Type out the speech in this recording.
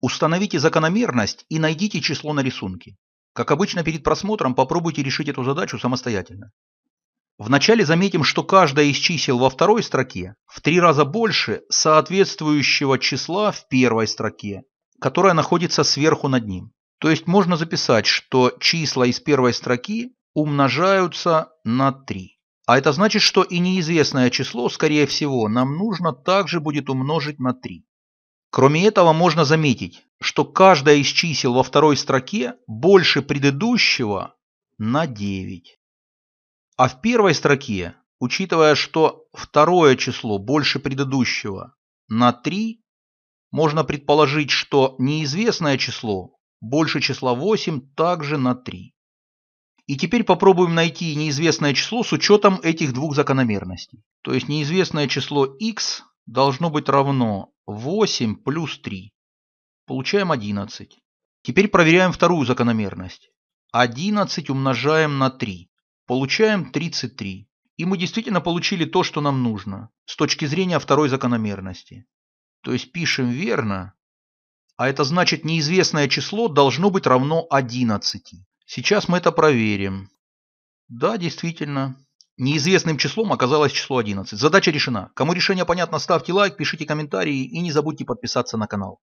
Установите закономерность и найдите число на рисунке. Как обычно перед просмотром, попробуйте решить эту задачу самостоятельно. Вначале заметим, что каждое из чисел во второй строке в три раза больше соответствующего числа в первой строке, которая находится сверху над ним. То есть можно записать, что числа из первой строки умножаются на 3. А это значит, что и неизвестное число, скорее всего, нам нужно также будет умножить на 3. Кроме этого, можно заметить, что каждое из чисел во второй строке больше предыдущего на 9. А в первой строке, учитывая, что второе число больше предыдущего на 3, можно предположить, что неизвестное число больше числа 8 также на 3. И теперь попробуем найти неизвестное число с учетом этих двух закономерностей. То есть неизвестное число x должно быть равно 8 плюс 3. Получаем 11. Теперь проверяем вторую закономерность. 11 умножаем на 3. Получаем 33. И мы действительно получили то, что нам нужно, с точки зрения второй закономерности. То есть пишем верно, а это значит неизвестное число должно быть равно 11. Сейчас мы это проверим. Да, действительно, Неизвестным числом оказалось число 11. Задача решена. Кому решение понятно, ставьте лайк, пишите комментарии и не забудьте подписаться на канал.